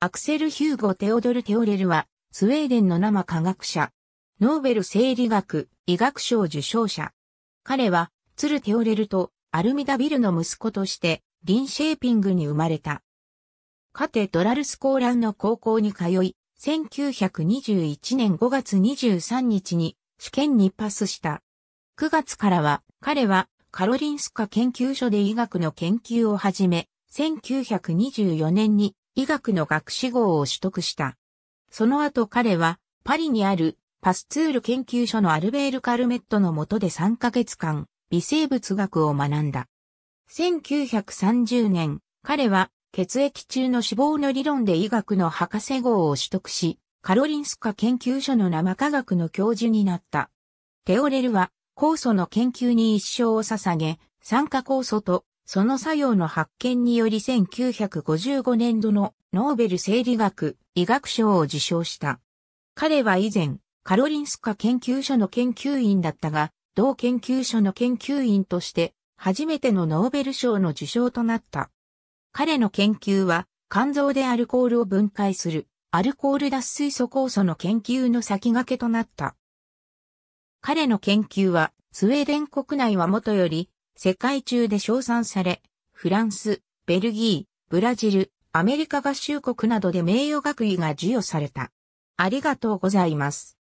アクセル・ヒューゴ・テオドル・テオレルは、スウェーデンの生科学者。ノーベル生理学、医学賞受賞者。彼は、ツル・テオレルとアルミダ・ビルの息子として、リン・シェーピングに生まれた。カテ・ドラルスコーランの高校に通い、1921年5月23日に試験にパスした。9月からは、彼はカロリンスカ研究所で医学の研究を始め、1924年に医学の学士号を取得した。その後彼は、パリにあるパスツール研究所のアルベール・カルメットの下で3ヶ月間、微生物学を学んだ。1930年、彼は血液中の脂肪の理論で医学の博士号を取得し、カロリンスカ研究所の生科学の教授になった。テオレルは酵素の研究に一生を捧げ、酸化酵素とその作用の発見により1955年度のノーベル生理学医学賞を受賞した。彼は以前、カロリンスカ研究所の研究員だったが、同研究所の研究員として初めてのノーベル賞の受賞となった。彼の研究は肝臓でアルコールを分解するアルコール脱水素酵素の研究の先駆けとなった。彼の研究はスウェーデン国内はもとより世界中で称賛され、フランス、ベルギー、ブラジル、アメリカ合衆国などで名誉学位が授与された。ありがとうございます。